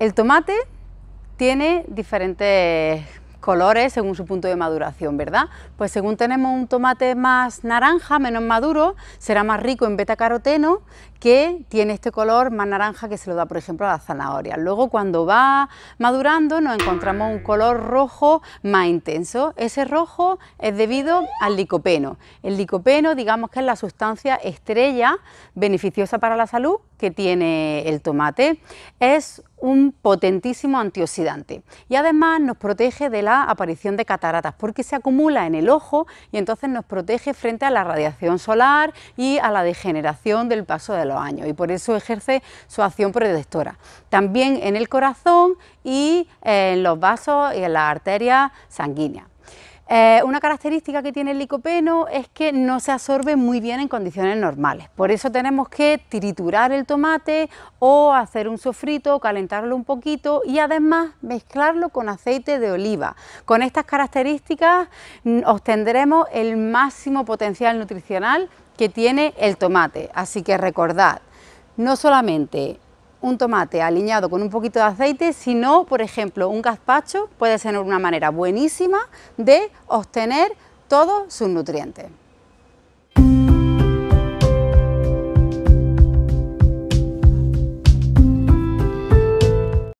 El tomate tiene diferentes colores según su punto de maduración, ¿verdad? Pues según tenemos un tomate más naranja, menos maduro, será más rico en beta-caroteno que tiene este color más naranja que se lo da, por ejemplo, a la zanahoria. Luego, cuando va madurando, nos encontramos un color rojo más intenso. Ese rojo es debido al licopeno. El licopeno, digamos que es la sustancia estrella beneficiosa para la salud, que tiene el tomate. Es un potentísimo antioxidante y además nos protege de la aparición de cataratas porque se acumula en el ojo y entonces nos protege frente a la radiación solar y a la degeneración del paso de los años y por eso ejerce su acción protectora. También en el corazón y en los vasos y en las arterias sanguíneas. Eh, una característica que tiene el licopeno es que no se absorbe muy bien en condiciones normales. Por eso tenemos que triturar el tomate o hacer un sofrito, calentarlo un poquito y además mezclarlo con aceite de oliva. Con estas características mm, obtendremos el máximo potencial nutricional que tiene el tomate. Así que recordad, no solamente un tomate aliñado con un poquito de aceite, sino, por ejemplo, un gazpacho puede ser una manera buenísima de obtener todos sus nutrientes.